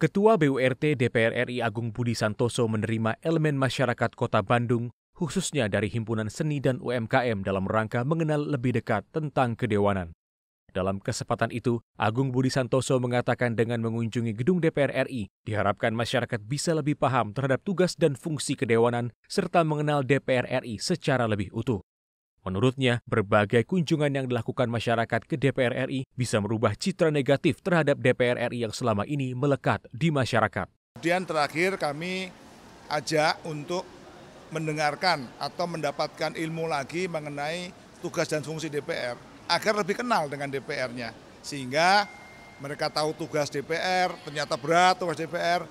Ketua BURT DPR RI Agung Budi Santoso menerima elemen masyarakat kota Bandung, khususnya dari himpunan seni dan UMKM dalam rangka mengenal lebih dekat tentang kedewanan. Dalam kesempatan itu, Agung Budi Santoso mengatakan dengan mengunjungi gedung DPR RI, diharapkan masyarakat bisa lebih paham terhadap tugas dan fungsi kedewanan serta mengenal DPR RI secara lebih utuh. Menurutnya, berbagai kunjungan yang dilakukan masyarakat ke DPR RI bisa merubah citra negatif terhadap DPR RI yang selama ini melekat di masyarakat. Kemudian terakhir kami ajak untuk mendengarkan atau mendapatkan ilmu lagi mengenai tugas dan fungsi DPR agar lebih kenal dengan DPR-nya sehingga mereka tahu tugas DPR ternyata berat tugas DPR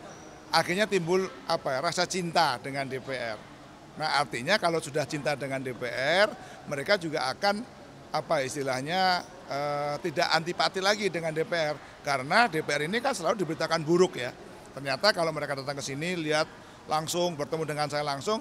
akhirnya timbul apa ya, rasa cinta dengan DPR. Nah artinya kalau sudah cinta dengan DPR, mereka juga akan apa istilahnya tidak eh, tidak antipati lagi dengan DPR karena DPR ini kan selalu diberitakan buruk ya. Ternyata kalau mereka datang ke sini lihat langsung bertemu dengan saya langsung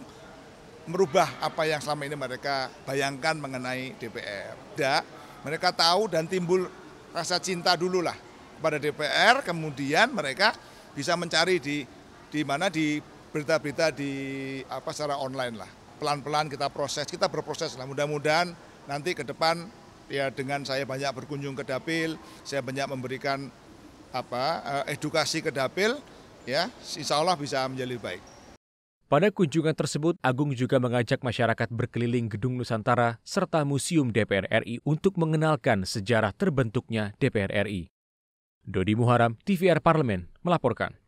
merubah apa yang selama ini mereka bayangkan mengenai DPR. Tidak, mereka tahu dan timbul rasa cinta dulu lah kepada DPR, kemudian mereka bisa mencari di di mana di berita-berita di apa secara online lah. Pelan-pelan kita proses, kita berproses lah. Mudah-mudahan nanti ke depan ya dengan saya banyak berkunjung ke dapil, saya banyak memberikan apa eh, edukasi ke dapil, ya insya Allah bisa menjadi lebih baik. Pada kunjungan tersebut, Agung juga mengajak masyarakat berkeliling Gedung Nusantara serta Museum DPR RI untuk mengenalkan sejarah terbentuknya DPR RI. Dodi Muharam, TVR Parlemen, melaporkan.